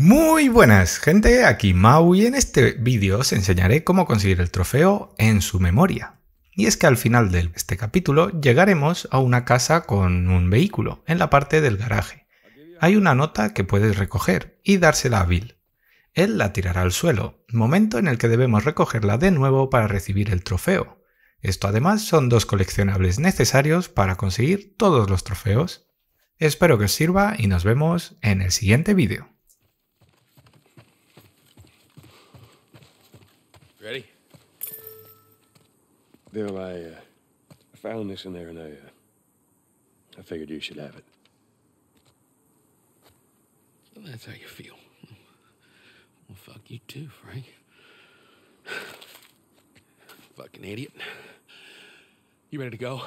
Muy buenas gente, aquí Mau y en este vídeo os enseñaré cómo conseguir el trofeo en su memoria. Y es que al final de este capítulo llegaremos a una casa con un vehículo, en la parte del garaje. Hay una nota que puedes recoger y dársela a Bill. Él la tirará al suelo, momento en el que debemos recogerla de nuevo para recibir el trofeo. Esto además son dos coleccionables necesarios para conseguir todos los trofeos. Espero que os sirva y nos vemos en el siguiente vídeo. Ready? Bill, I uh, found this in there and I, uh, I figured you should have it. Well, that's how you feel. Well, fuck you too, Frank. Fucking idiot. You ready to go?